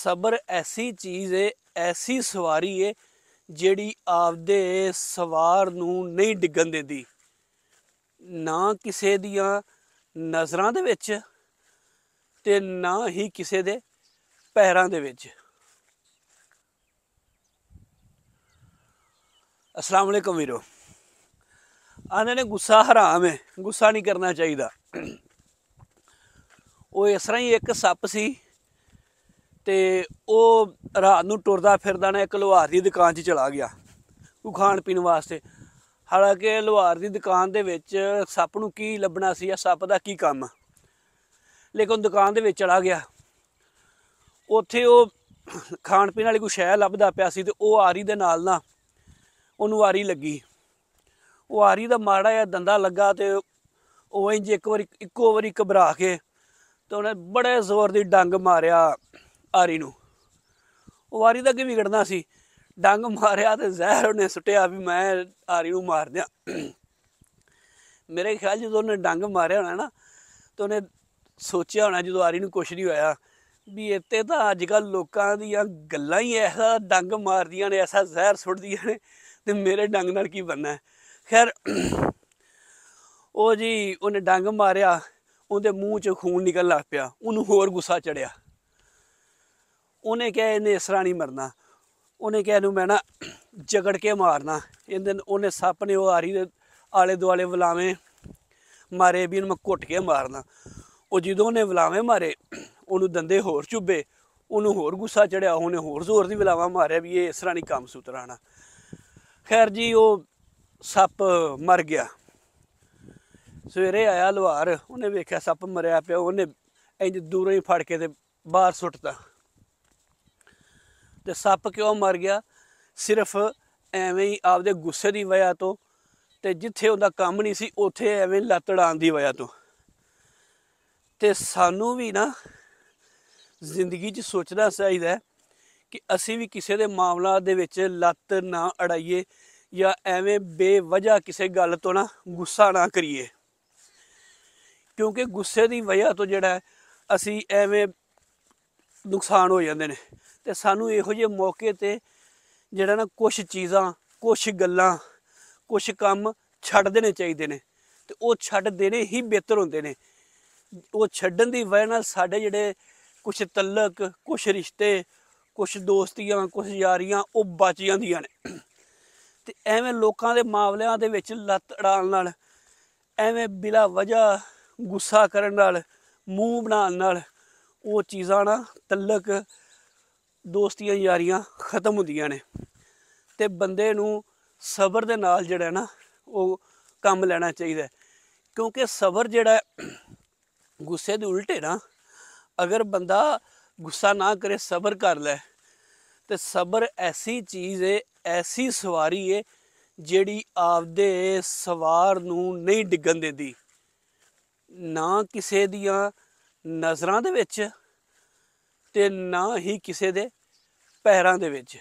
ਸਬਰ ਐਸੀ ਚੀਜ਼ ਏ ਐਸੀ ਸਵਾਰੀ ਏ ਜਿਹੜੀ ਆਪਦੇ ਸਵਾਰ ਨੂੰ ਨਹੀਂ ਡਿੱਗਣ ਦਿੰਦੀ ਨਾ ਕਿਸੇ ਦੀਆਂ ਨਜ਼ਰਾਂ ਦੇ ਵਿੱਚ ਤੇ ਨਾ ਹੀ ਕਿਸੇ ਦੇ ਪੈਰਾਂ ਦੇ ਵਿੱਚ ਅਸਲਾਮ ਅਲੈਕਮ ਵੀਰੋ ਆਨੇ ਨੇ ਗੁੱਸਾ ਹਰਾਮ ਹੈ ਗੁੱਸਾ ਨਹੀਂ ਕਰਨਾ ਚਾਹੀਦਾ ਉਹ ਇਸ ਤਰ੍ਹਾਂ ਹੀ ਇੱਕ ਸੱਪ ਸੀ ਤੇ ਉਹ ਰਾਤ ਨੂੰ ਟੁਰਦਾ ਫਿਰਦਾ ਨਾ ਇੱਕ ਲੋਹਾਰ ਦੀ ਦੁਕਾਨ 'ਚ ਚਲਾ ਗਿਆ ਉਹ ਖਾਣ ਪੀਣ ਵਾਸਤੇ ਹਾਲਾਂਕਿ ਲੋਹਾਰ ਦੀ ਦੁਕਾਨ ਦੇ ਵਿੱਚ ਸੱਪ ਨੂੰ ਕੀ ਲੱਭਣਾ ਸੀ ਜਾਂ ਸੱਪ ਦਾ ਕੀ ਕੰਮ ਲੇਕਿਨ ਦੁਕਾਨ ਦੇ ਵਿੱਚ ਚਲਾ ਗਿਆ ਉੱਥੇ ਉਹ ਖਾਣ ਪੀਣ ਵਾਲੀ ਕੋਈ ਸ਼ੈ ਲੱਭਦਾ ਪਿਆ ਸੀ ਤੇ ਉਹ ਆਰੀ ਦੇ ਨਾਲ ਨਾ ਉਹਨੂੰ ਆਰੀ ਲੱਗੀ ਉਹ ਆਰੀ ਦਾ ਮਾੜਾ ਜਿਹਾ ਦੰਦਾ ਲੱਗਾ ਤੇ ਉਹ ਇੰਜ ਇੱਕ ਵਾਰੀ ਇੱਕੋ ਵਾਰੀ ਘਬਰਾ ਕੇ ਤੇ ਉਹਨੇ ਬੜੇ ਜ਼ੋਰ ਦੀ ਡੰਗ ਮਾਰਿਆ ਆਰੀ ਨੂੰ ਉਹ ਆਰੀ ਦਾ ਅੱਗੇ ਵਿਗੜਨਾ ਸੀ ਡੰਗ ਮਾਰਿਆ ਤੇ ਜ਼ਹਿਰ ਉਹਨੇ ਸੁੱਟਿਆ ਵੀ ਮੈਂ ਆਰੀ ਨੂੰ ਮਾਰ ਦਿਆਂ ਮੇਰੇ ਖਿਆਲ ਜਦੋਂ ਉਹਨੇ ਡੰਗ ਮਾਰਿਆ ਹੋਣਾ ਨਾ ਤਾਂ ਉਹਨੇ ਸੋਚਿਆ ਹੋਣਾ ਜਦੋਂ ਆਰੀ ਨੂੰ ਕੁਛ ਨਹੀਂ ਹੋਇਆ ਵੀ ਇੱਥੇ ਤਾਂ ਅੱਜ ਕੱਲ ਲੋਕਾਂ ਦੀਆਂ ਗੱਲਾਂ ਹੀ ਐਸਾ ਡੰਗ ਮਾਰਦੀਆਂ ਨੇ ਐਸਾ ਜ਼ਹਿਰ ਸੁੱਟਦੀਆਂ ਨੇ ਤੇ ਮੇਰੇ ਡੰਗ ਨਾਲ ਕੀ ਬੰਨਾ ਖੈਰ ਉਹ ਜੀ ਉਹਨੇ ਡੰਗ ਮਾਰਿਆ ਉਹਦੇ ਮੂੰਹ 'ਚ ਖੂਨ ਨਿਕਲ ਲੱਗ ਪਿਆ ਉਹਨੂੰ ਹੋਰ ਗੁੱਸਾ ਚੜਿਆ ਉਹਨੇ ਕਿਹਾ ਇਹਨੇ ਇਸ ਤਰ੍ਹਾਂ ਨਹੀਂ ਮਰਨਾ ਉਹਨੇ ਕਿਹਾ ਇਹਨੂੰ ਮੈਂ ਨਾ ਜਗੜ ਕੇ ਮਾਰਨਾ ਇਹਨਾਂ ਉਹਨੇ ਸੱਪ ਨੇ ਉਹ ਆਰੀ ਦੇ ਆਲੇ ਦੁਆਲੇ ਬੁਲਾਵੇਂ ਮਾਰੇ ਵੀ ਇਹਨੂੰ ਮੈਂ ਘੁੱਟ ਕੇ ਮਾਰਨਾ ਉਹ ਜਦੋਂ ਉਹਨੇ ਬੁਲਾਵੇਂ ਮਾਰੇ ਉਹਨੂੰ ਦੰਦੇ ਹੋਰ ਚੁੱਭੇ ਉਹਨੂੰ ਹੋਰ ਗੁੱਸਾ ਚੜਿਆ ਉਹਨੇ ਹੋਰ ਜ਼ੋਰ ਦੀ ਬੁਲਾਵਾ ਮਾਰਿਆ ਵੀ ਇਹ ਇਸ ਤਰ੍ਹਾਂ ਨਹੀਂ ਕੰਮ ਸੁਤਰਾਣਾ ਖੈਰ ਜੀ ਉਹ ਸੱਪ ਮਰ ਗਿਆ ਸਵੇਰੇ ਆਇਆ ਲੋਹਾਰ ਉਹਨੇ ਵੇਖਿਆ ਸੱਪ ਮਰਿਆ ਪਿਆ ਉਹਨੇ ਇੰਜ ਦੂਰੋਂ ਹੀ ਫੜ ਕੇ ਤੇ ਬਾਹਰ ਸੁੱਟਤਾ ਤੇ ਸੱਪ ਕਿਉਂ ਮਰ ਗਿਆ ਸਿਰਫ ਐਵੇਂ ਹੀ ਆਪਦੇ ਗੁੱਸੇ ਦੀ ਵਜ੍ਹਾ ਤੋਂ ਤੇ ਜਿੱਥੇ ਉਹਦਾ ਕੰਮ ਨਹੀਂ ਸੀ ਉੱਥੇ ਐਵੇਂ ਲੱਤੜਾਣ ਦੀ ਵਜ੍ਹਾ ਤੋਂ ਤੇ ਸਾਨੂੰ ਵੀ ਨਾ ਜ਼ਿੰਦਗੀ 'ਚ ਸੋਚਣਾ ਚਾਹੀਦਾ ਕਿ ਅਸੀਂ ਵੀ ਕਿਸੇ ਦੇ ਮਾਮਲਾ ਦੇ ਵਿੱਚ ਲੱਤ ਨਾ ਅੜਾਈਏ ਜਾਂ ਐਵੇਂ ਬੇਵਜ੍ਹਾ ਕਿਸੇ ਗੱਲ ਤੋਂ ਨਾ ਗੁੱਸਾ ਨਾ ਕਰੀਏ ਕਿਉਂਕਿ ਗੁੱਸੇ ਦੀ ਵਜ੍ਹਾ ਤੋਂ ਜਿਹੜਾ ਅਸੀਂ ਐਵੇਂ ਨੁਕਸਾਨ ਹੋ ਜਾਂਦੇ ਨੇ ਤੇ ਸਾਨੂੰ ਇਹੋ ਜਿਹੇ ਮੌਕੇ ਤੇ ਜਿਹੜਾ ਨਾ ਕੁਝ ਚੀਜ਼ਾਂ ਕੁਝ ਗੱਲਾਂ ਕੁਝ ਕੰਮ ਛੱਡ ਦੇਣੇ ਚਾਹੀਦੇ ਨੇ ਤੇ ਉਹ ਛੱਡ ਦੇਣੇ ਹੀ ਬਿਹਤਰ ਹੁੰਦੇ ਨੇ ਉਹ ਛੱਡਣ ਦੀ ਵਜ੍ਹਾ ਨਾਲ ਸਾਡੇ ਜਿਹੜੇ ਕੁਝ ਤਲਕ ਕੁਝ ਰਿਸ਼ਤੇ ਕੁਝ ਦੋਸਤੀਆਂ ਕੁਝ ਯਾਰੀਆਂ ਉਹ ਬਚ ਜਾਂਦੀਆਂ ਨੇ ਤੇ ਐਵੇਂ ਲੋਕਾਂ ਦੇ ਮਾਮਲਿਆਂ ਦੇ ਵਿੱਚ ਲੱਤ ਅੜਾਲ ਨਾਲ ਐਵੇਂ ਬਿਲਾ ਵਜ੍ਹਾ ਗੁੱਸਾ ਕਰਨ ਨਾਲ ਮੂੰਹ ਬਣਾਉਣ ਨਾਲ ਉਹ ਚੀਜ਼ਾਂ ਨਾ ਤਲਕ ਦੋਸਤੀਆਂ ਯਾਰੀਆਂ ਖਤਮ ਹੁੰਦੀਆਂ ਨੇ ਤੇ ਬੰਦੇ ਨੂੰ ਸਬਰ ਦੇ ਨਾਲ ਜਿਹੜਾ ਨਾ ਉਹ ਕੰਮ ਲੈਣਾ ਚਾਹੀਦਾ ਕਿਉਂਕਿ ਸਬਰ ਜਿਹੜਾ ਗੁੱਸੇ ਦੇ ਉਲਟੇ ਨਾ ਅਗਰ ਬੰਦਾ ਗੁੱਸਾ ਨਾ ਕਰੇ ਸਬਰ ਕਰ ਲੈ ਤੇ ਸਬਰ ਐਸੀ ਚੀਜ਼ ਏ ਐਸੀ ਸਵਾਰੀ ਏ ਜਿਹੜੀ ਆਪਦੇ ਸਵਾਰ ਨੂੰ ਨਹੀਂ ਡਿੱਗਣ ਦਿੰਦੀ ਨਾ ਕਿਸੇ ਦੀਆਂ ਨਜ਼ਰਾਂ ਦੇ ਵਿੱਚ ਤੇ ਨਾ ਹੀ ਕਿਸੇ ਦੇ ਪੈਰਾਂ ਦੇ ਵਿੱਚ